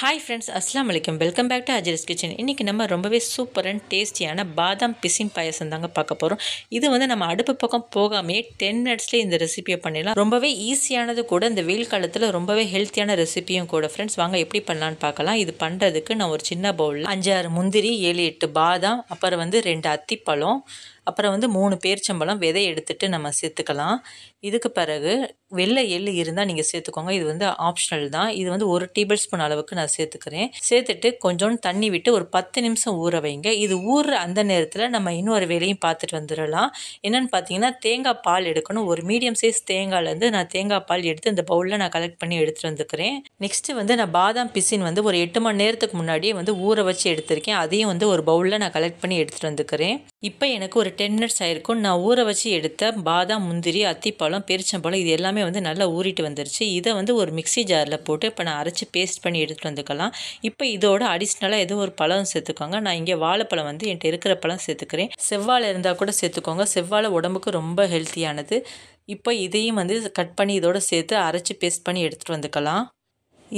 hi friends அஸ்லாம் வலைக்கம் welcome back to அஜிரஸ் கிச்சன் இன்றைக்கி நம்ம ரொம்பவே சூப்பர் அண்ட் டேஸ்டியான பாதாம் பிசின் பாயசம் தாங்க பார்க்க போகிறோம் இது வந்து நம்ம அடுப்பு பக்கம் போகாமே டென் மினிட்ஸ்லேயே இந்த ரெசிபியை பண்ணிடலாம் ரொம்பவே ஈஸியானது கூட இந்த வெயில் காலத்தில் ரொம்பவே ஹெல்த்தியான ரெசிபியும் கூட ஃப்ரெண்ட்ஸ் வாங்க எப்படி பண்ணலான்னு பார்க்கலாம் இது பண்ணுறதுக்கு நான் ஒரு சின்ன பவுலில் அஞ்சாறு முந்திரி ஏழு எட்டு பாதாம் அப்புறம் வந்து ரெண்டு அத்திப்பழம் அப்புறம் வந்து மூணு பேரிச்சம்பழம் விதை எடுத்துகிட்டு நம்ம சேர்த்துக்கலாம் இதுக்கு பிறகு வெள்ளை எள்ளு இருந்தால் நீங்கள் சேர்த்துக்கோங்க இது வந்து ஆப்ஷனல் தான் இது வந்து ஒரு டேபிள் ஸ்பூன் அளவுக்கு நான் சேர்த்துக்கிறேன் சேர்த்துட்டு கொஞ்சோண்டு தண்ணி விட்டு ஒரு பத்து நிமிஷம் ஊற வைங்க இது ஊறுற அந்த நேரத்தில் நம்ம இன்னொரு வேலையும் பார்த்துட்டு வந்துடலாம் என்னென்னு பார்த்தீங்கன்னா தேங்காய் பால் எடுக்கணும் ஒரு மீடியம் சைஸ் தேங்காய்லேருந்து நான் தேங்காய் பால் எடுத்து இந்த பவுலில் நான் கலெக்ட் பண்ணி எடுத்துகிட்டு வந்துக்கிறேன் நெக்ஸ்ட்டு வந்து நான் பாதாம் பிசின் வந்து ஒரு எட்டு மணி நேரத்துக்கு முன்னாடியே வந்து ஊற வச்சு எடுத்திருக்கேன் அதையும் வந்து ஒரு பவுலில் நான் கலெக்ட் பண்ணி எடுத்துகிட்டு வந்துக்கிறேன் இப்போ எனக்கு ஒரு டென் மினிட்ஸ் ஆகிருக்கும் நான் ஊற வச்சு எடுத்த பாதாம் முந்திரி அத்திப்பழம் பெரிச்சம்பழம் இது எல்லாமே வந்து நல்லா ஊறிட்டு வந்துருச்சு இதை வந்து ஒரு மிக்சி ஜாரில் போட்டு இப்போ நான் அரைச்சி பேஸ்ட் பண்ணி எடுத்துகிட்டு வந்துக்கலாம் இப்போ இதோட அடிஷ்னலாக ஏதோ ஒரு பழம் சேர்த்துக்கோங்க நான் இங்கே வாழைப்பழம் வந்து என்கிட்ட இருக்கிற பழம் சேர்த்துக்கிறேன் செவ்வாழை இருந்தால் கூட சேர்த்துக்கோங்க செவ்வாழை உடம்புக்கு ரொம்ப ஹெல்த்தியானது இப்போ இதையும் வந்து கட் பண்ணி இதோட சேர்த்து அரைச்சி பேஸ்ட் பண்ணி எடுத்துகிட்டு வந்துக்கலாம்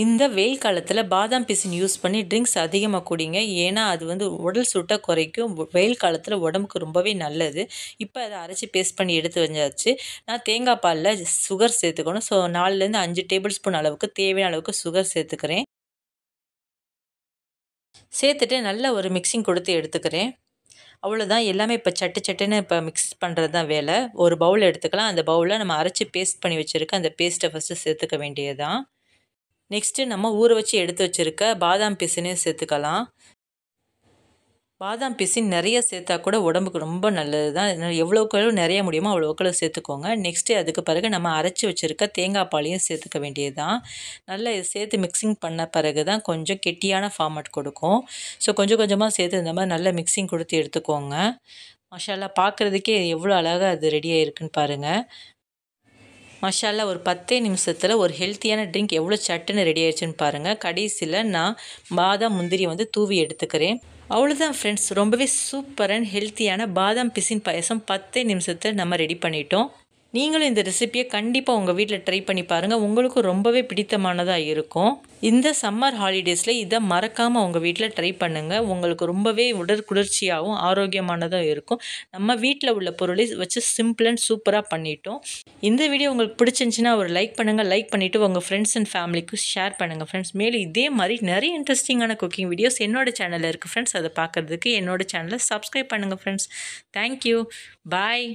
இந்த வெயில் காலத்தில் பாதாம் பிசின் யூஸ் பண்ணி ட்ரிங்க்ஸ் அதிகமாக குடிங்க ஏன்னா அது வந்து உடல் சூட்டை குறைக்கும் வெயில் காலத்தில் உடம்புக்கு ரொம்பவே நல்லது இப்போ அதை அரைச்சி பேஸ்ட் பண்ணி எடுத்து வந்தாச்சு நான் தேங்காய் பாலில் சுகர் சேர்த்துக்கணும் ஸோ நாலுலேருந்து அஞ்சு டேபிள் ஸ்பூன் அளவுக்கு தேவையான அளவுக்கு சுகர் சேர்த்துக்கிறேன் சேர்த்துட்டு நல்ல ஒரு மிக்சிங் கொடுத்து எடுத்துக்கிறேன் அவ்வளோதான் எல்லாமே இப்போ சட்டு சட்டுன்னு இப்போ மிக்ஸ் பண்ணுறது தான் வேலை ஒரு பவுல் எடுத்துக்கலாம் அந்த பவுலில் நம்ம அரைச்சி பேஸ்ட் பண்ணி வச்சுருக்க அந்த பேஸ்ட்டை ஃபஸ்ட்டு சேர்த்துக்க வேண்டியது தான் நெக்ஸ்ட்டு நம்ம ஊற வச்சு எடுத்து வச்சுருக்க பாதாம் பிசினையும் சேர்த்துக்கலாம் பாதாம் பிசின் நிறைய சேர்த்தா கூட உடம்புக்கு ரொம்ப நல்லது தான் எவ்வளோக்களவு நிறைய முடியுமோ அவ்வளோக்களவு சேர்த்துக்கோங்க நெக்ஸ்ட்டு அதுக்கு பிறகு நம்ம அரைச்சி வச்சுருக்க தேங்காய் பாலையும் சேர்த்துக்க வேண்டியது தான் நல்லா இது சேர்த்து மிக்சிங் பண்ண பிறகு தான் கொஞ்சம் கெட்டியான ஃபார்மட் கொடுக்கும் ஸோ கொஞ்சம் கொஞ்சமாக சேர்த்து இந்த மாதிரி நல்லா மிக்சிங் கொடுத்து எடுத்துக்கோங்க மசாலா பார்க்குறதுக்கே எவ்வளோ அழகாக அது ரெடியாக ஆகிருக்குன்னு பாருங்கள் மஷாலா ஒரு பத்தே நிமிஷத்தில் ஒரு ஹெல்த்தியான ட்ரிங்க் எவ்வளோ சட்டுன்னு ரெடி ஆயிடுச்சுன்னு பாருங்கள் கடைசியில் நான் பாதாம் முந்திரி வந்து தூவி எடுத்துக்கிறேன் அவ்வளோதான் ஃப்ரெண்ட்ஸ் ரொம்பவே சூப்பர் அண்ட் ஹெல்த்தியான பாதாம் பிசின் பாயசம் பத்தே நிமிஷத்தில் நம்ம ரெடி பண்ணிட்டோம் நீங்களும் இந்த ரெசிப்பியை கண்டிப்பாக உங்கள் வீட்டில் ட்ரை பண்ணி பாருங்கள் உங்களுக்கும் ரொம்பவே பிடித்தமானதாக இருக்கும் இந்த சம்மர் ஹாலிடேஸில் இதை மறக்காமல் உங்கள் வீட்டில் ட்ரை பண்ணுங்கள் உங்களுக்கு ரொம்பவே உடற்குளிர்ச்சியாகவும் ஆரோக்கியமானதாக இருக்கும் நம்ம வீட்டில் உள்ள பொருளை வச்சு சிம்பிள் அண்ட் சூப்பராக பண்ணிட்டோம் இந்த வீடியோ உங்களுக்கு பிடிச்சிருந்துச்சின்னா ஒரு லைக் பண்ணுங்கள் லைக் பண்ணிவிட்டு உங்கள் ஃப்ரெண்ட்ஸ் அண்ட் ஃபேமிலிக்கும் ஷேர் பண்ணுங்கள் ஃப்ரெண்ட்ஸ் மேலும் இதே மாதிரி நிறைய இன்ட்ரெஸ்டிங்கான குக்கிங் வீடியோஸ் என்னோட சேனலில் இருக்குது ஃப்ரெண்ட்ஸ் அதை பார்க்குறதுக்கு என்னோட சேனலை சப்ஸ்கிரைப் பண்ணுங்கள் ஃப்ரெண்ட்ஸ் தேங்க்யூ பாய்